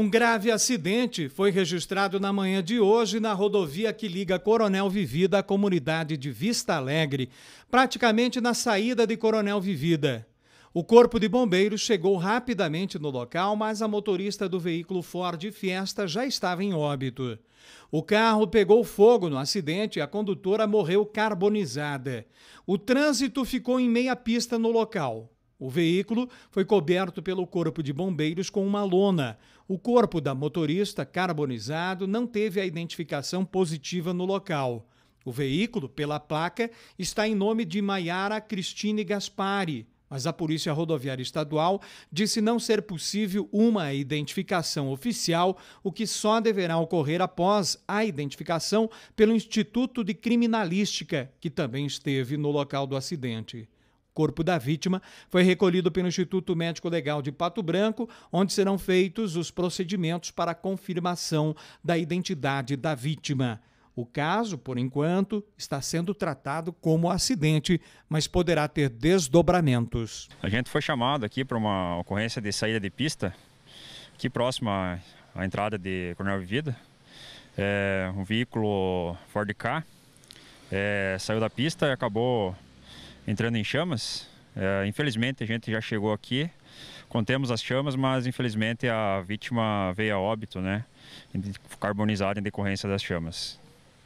Um grave acidente foi registrado na manhã de hoje na rodovia que liga Coronel Vivida à comunidade de Vista Alegre, praticamente na saída de Coronel Vivida. O corpo de bombeiros chegou rapidamente no local, mas a motorista do veículo Ford Fiesta já estava em óbito. O carro pegou fogo no acidente e a condutora morreu carbonizada. O trânsito ficou em meia pista no local. O veículo foi coberto pelo Corpo de Bombeiros com uma lona. O corpo da motorista, carbonizado, não teve a identificação positiva no local. O veículo, pela placa, está em nome de Maiara Cristine Gaspari, mas a Polícia Rodoviária Estadual disse não ser possível uma identificação oficial, o que só deverá ocorrer após a identificação pelo Instituto de Criminalística, que também esteve no local do acidente corpo da vítima foi recolhido pelo Instituto Médico Legal de Pato Branco, onde serão feitos os procedimentos para a confirmação da identidade da vítima. O caso, por enquanto, está sendo tratado como acidente, mas poderá ter desdobramentos. A gente foi chamado aqui para uma ocorrência de saída de pista, aqui próxima à entrada de Coronel Vivida. É, um veículo Ford K é, saiu da pista e acabou entrando em chamas. É, infelizmente a gente já chegou aqui, contemos as chamas, mas infelizmente a vítima veio a óbito, né? Carbonizada em decorrência das chamas.